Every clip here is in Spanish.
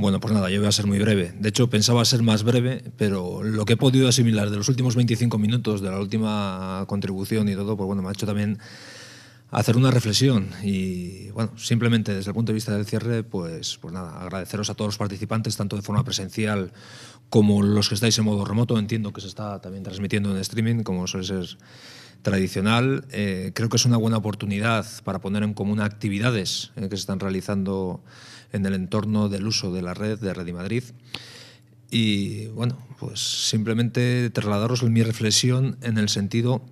Bueno, pues nada, yo voy a ser muy breve. De hecho, pensaba ser más breve, pero lo que he podido asimilar de los últimos 25 minutos, de la última contribución y todo, pues bueno, me ha hecho también hacer una reflexión. Y bueno, simplemente desde el punto de vista del cierre, pues, pues nada, agradeceros a todos los participantes, tanto de forma presencial como los que estáis en modo remoto. Entiendo que se está también transmitiendo en streaming, como suele ser tradicional. Eh, creo que es una buena oportunidad para poner en común actividades eh, que se están realizando en el entorno del uso de la red de Red y Madrid. Y bueno, pues simplemente trasladaros mi reflexión en el sentido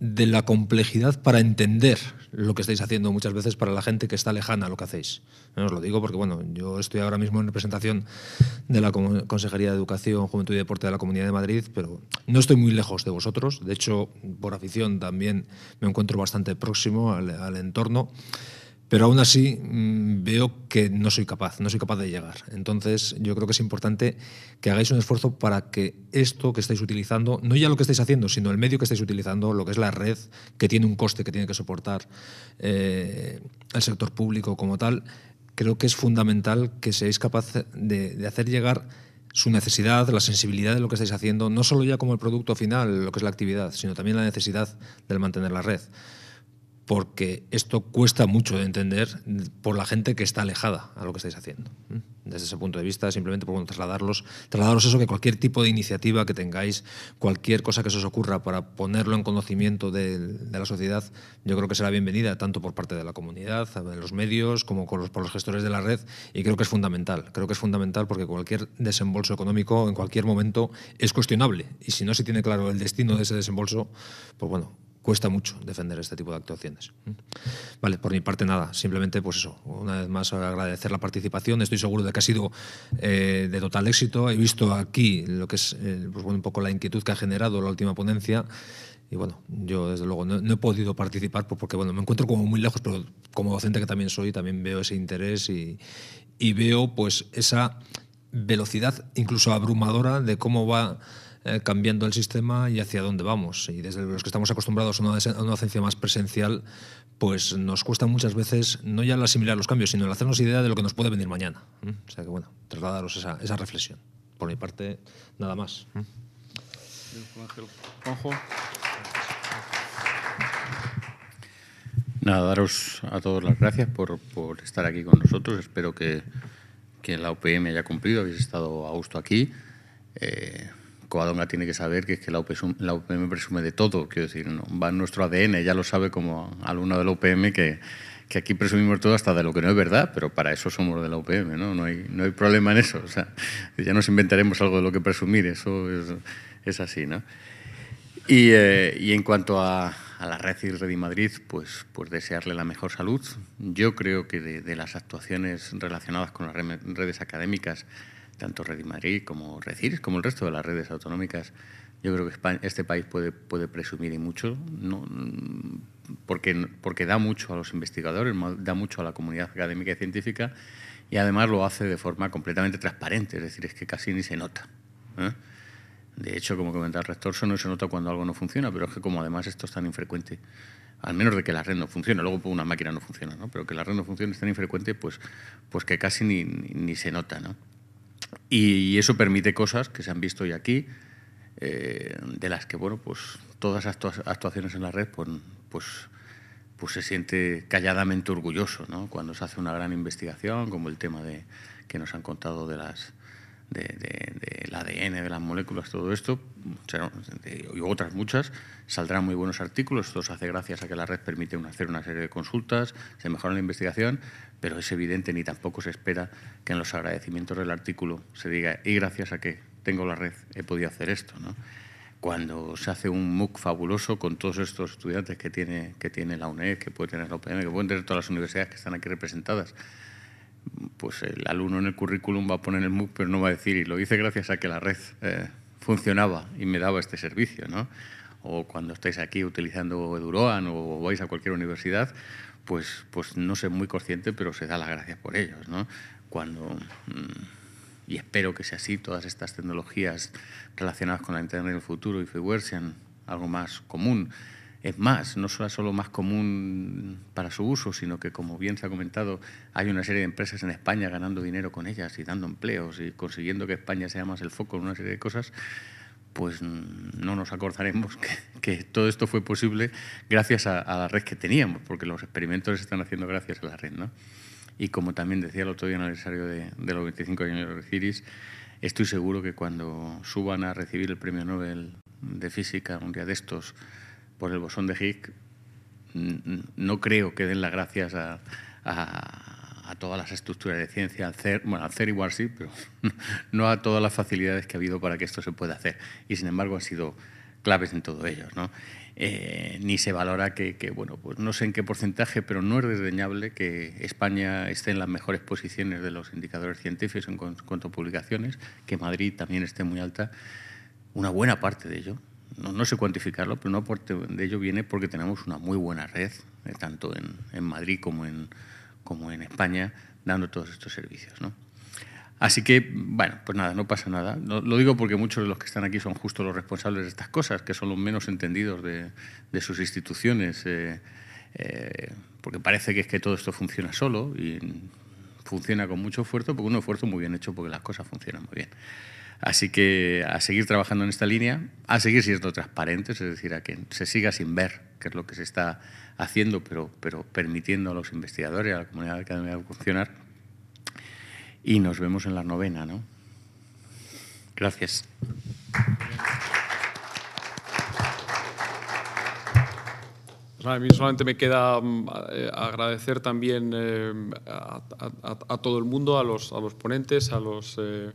de la complejidad para entender lo que estáis haciendo muchas veces para la gente que está lejana a lo que hacéis. Eh, os lo digo porque bueno, yo estoy ahora mismo en representación de la Consejería de Educación, Juventud y Deporte de la Comunidad de Madrid, pero no estoy muy lejos de vosotros. De hecho, por afición también me encuentro bastante próximo al, al entorno. Pero aún así mm, veo que no soy capaz, no soy capaz de llegar. Entonces yo creo que es importante que hagáis un esfuerzo para que esto que estáis utilizando, no ya lo que estáis haciendo, sino el medio que estáis utilizando, lo que es la red, que tiene un coste que tiene que soportar eh, el sector público como tal, creo que es fundamental que seáis capaz de, de hacer llegar su necesidad, la sensibilidad de lo que estáis haciendo, no solo ya como el producto final, lo que es la actividad, sino también la necesidad de mantener la red porque esto cuesta mucho de entender por la gente que está alejada a lo que estáis haciendo. Desde ese punto de vista, simplemente por trasladarlos, trasladaros eso, que cualquier tipo de iniciativa que tengáis, cualquier cosa que se os ocurra para ponerlo en conocimiento de, la sociedad, yo creo que será bienvenida tanto por parte de la comunidad, de los medios, como por los gestores de la red, y creo que es fundamental. Creo que es fundamental porque cualquier desembolso económico en cualquier momento es cuestionable, y si no se tiene claro el destino de ese desembolso, pues bueno, cuesta mucho defender este tipo de actuaciones. Vale, por mi parte nada, simplemente pues eso, una vez más agradecer la participación, estoy seguro de que ha sido eh, de total éxito, he visto aquí lo que es eh, pues un poco la inquietud que ha generado la última ponencia y bueno, yo desde luego no, he podido participar porque bueno, me encuentro como muy lejos, pero como docente que también soy, también veo ese interés y, y veo pues esa velocidad incluso abrumadora de cómo va eh, cambiando el sistema y hacia dónde vamos. Y desde los que estamos acostumbrados a una, a docencia más presencial, pues nos cuesta muchas veces no ya el asimilar los cambios, sino el hacernos idea de lo que nos puede venir mañana. O sea que, bueno, trasladaros esa, reflexión. Por mi parte, nada más. Nada, daros a todos las gracias por, estar aquí con nosotros. Espero que, que, la OPM haya cumplido, habéis estado a gusto aquí. Eh, Coadonga tiene que saber que es que la UPM, presume de todo, quiero decir, va en nuestro ADN, ya lo sabe como alumno de la UPM que, aquí presumimos todo hasta de lo que no es verdad, pero para eso somos de la UPM, ¿no? No hay, no hay problema en eso, o sea, ya nos inventaremos algo de lo que presumir, eso es, así, ¿no? Eh, y, en cuanto a, la red y Madrid, pues, pues desearle la mejor salud. Yo creo que de las actuaciones relacionadas con las redes académicas, tanto Red Madrid como Reciris, como el resto de las redes autonómicas, yo creo que este país puede, puede presumir y mucho, porque, porque da mucho a los investigadores, da mucho a la comunidad académica y científica y además lo hace de forma completamente transparente, es decir, es que casi ni se nota. ¿eh? De hecho, como comentaba el rector, solo se nota cuando algo no funciona, pero es que como además esto es tan infrecuente, al menos de que la red no funcione, luego una máquina no funciona, ¿no? pero que la red no funcione es tan infrecuente, pues, pues que casi ni se nota. ¿no? Y eso permite cosas que se han visto hoy aquí, eh, de las que, bueno, pues todas las actuaciones en la red, pues, pues, pues, se siente calladamente orgulloso, ¿no? Cuando se hace una gran investigación, como el tema de, que nos han contado de las, del ADN, de las moléculas, todo esto, y otras muchas, saldrán muy buenos artículos. Esto se hace gracias a que la red permite hacer una serie de consultas, se mejora la investigación, pero es evidente ni tampoco se espera que en los agradecimientos del artículo se diga y gracias a que tengo la red he podido hacer esto. Cuando se hace un MOOC fabuloso con todos estos estudiantes que tiene, que tiene la UNED, que puede tener la UPM, que pueden tener todas las universidades que están aquí representadas, pues el alumno en el currículum va a poner el MOOC, pero no va a decir, y lo hice gracias a que la red eh, funcionaba y me daba este servicio, ¿no? O cuando estáis aquí utilizando Eduroan o vais a cualquier universidad, pues, pues no sé muy consciente, pero se da las gracias por ellos, ¿no? Cuando, mm, y espero que sea así, todas estas tecnologías relacionadas con la Internet en el futuro y freeware sean algo más común, es más, no solo solo más común para su uso, sino que, como bien se ha comentado, hay una serie de empresas en España ganando dinero con ellas y dando empleos y consiguiendo que España sea más el foco en una serie de cosas, pues no nos acordaremos que, todo esto fue posible gracias a, la red que teníamos, porque los experimentos se están haciendo gracias a la red. ¿no? Y como también decía el otro día en el aniversario de, los 25 años de Ciris, estoy seguro que cuando suban a recibir el premio Nobel de Física un día de estos, por el bosón de Higgs, mm, mm, no creo que den las gracias a, todas las estructuras de ciencia, al CER, bueno, al CER igual sí, pero no a todas las facilidades que ha habido para que esto se pueda hacer. Y sin embargo han sido claves en todo ello. Eh, ni se valora que, que, bueno, pues no sé en qué porcentaje, pero no es desdeñable que España esté en las mejores posiciones de los indicadores científicos en cuanto a publicaciones, que Madrid también esté muy alta. Una buena parte de ello no, sé cuantificarlo, pero no de ello viene porque tenemos una muy buena red, eh, tanto en, Madrid como en, como en España, dando todos estos servicios. Así que, bueno, pues nada, no pasa nada. Lo, digo porque muchos de los que están aquí son justo los responsables de estas cosas, que son los menos entendidos de, sus instituciones, eh, eh, porque parece que es que todo esto funciona solo y funciona con mucho esfuerzo, porque un esfuerzo muy bien hecho, porque las cosas funcionan muy bien. Así que a seguir trabajando en esta línea, a seguir siendo transparentes, es decir, a que se siga sin ver, qué es lo que se está haciendo, pero, permitiendo a los investigadores, y a la comunidad académica funcionar. Y nos vemos en la novena, ¿no? Gracias. Pues a mí solamente me queda mm, eh, agradecer también eh, a, todo el mundo, a los, ponentes, a los... Eh,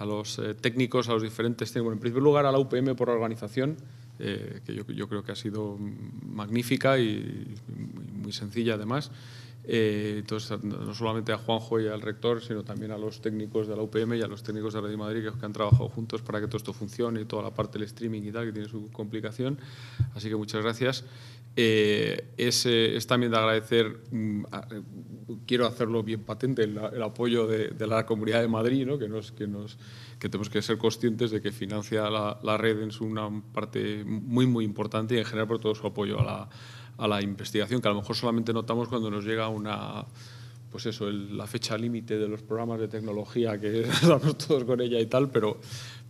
a los eh, técnicos, a los diferentes. técnicos, en primer lugar, a la UPM por la organización, eh, que yo, creo que ha sido magnífica y, muy sencilla además. Eh, entonces, no solamente a Juanjo y al rector, sino también a los técnicos de la UPM y a los técnicos de Radio Madrid que, que han trabajado juntos para que todo esto funcione y toda la parte del streaming y tal, que tiene su complicación. Así que muchas gracias. Eh, es, también de agradecer, mm, quiero hacerlo bien patente, el, apoyo de, la Comunidad de Madrid, ¿no? que, nos, que, tenemos que ser conscientes de que financia la, red en su una parte muy, muy importante y en general por todo su apoyo a la, a la investigación, que a lo mejor solamente notamos cuando nos llega una pues eso, la fecha límite de los programas de tecnología que estamos todos con ella y tal, pero,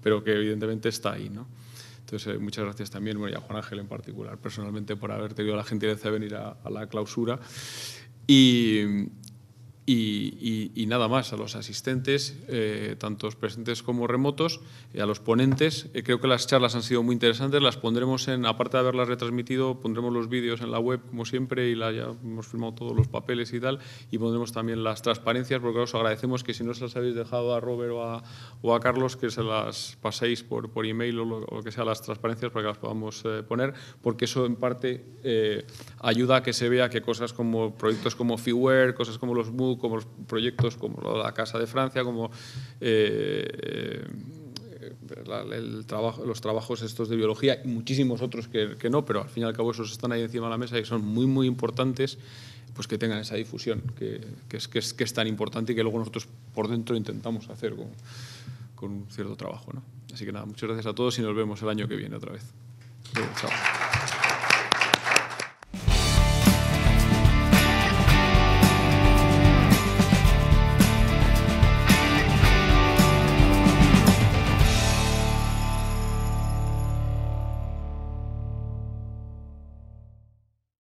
pero que evidentemente está ahí. ¿no? Entonces, eh, muchas gracias también, María Juan Ángel en particular, personalmente, por haber tenido la gentileza de venir a, a la clausura. Y, y, nada más a los asistentes, eh, tantos presentes como remotos, a los ponentes. Eh, creo que las charlas han sido muy interesantes, las pondremos en, aparte de haberlas retransmitido, pondremos los vídeos en la web como siempre y ya hemos firmado todos los papeles y tal, y pondremos también las transparencias, porque os agradecemos que si no se las habéis dejado a Robert o a, Carlos, que se las paséis por, por email o lo, que sea las transparencias para que las podamos eh, poner, porque eso en parte eh, ayuda a que se vea que cosas como proyectos como Feware, cosas como los MOOC, como los proyectos como la Casa de Francia, como eh, eh, los trabajos estos de biología y muchísimos otros que, no, pero al fin y al cabo esos están ahí encima de la mesa y son muy, muy importantes, pues que tengan esa difusión, que, que, es, tan importante y que luego nosotros por dentro intentamos hacer con, un cierto trabajo. Así que nada, muchas gracias a todos y nos vemos el año que viene otra vez. chao.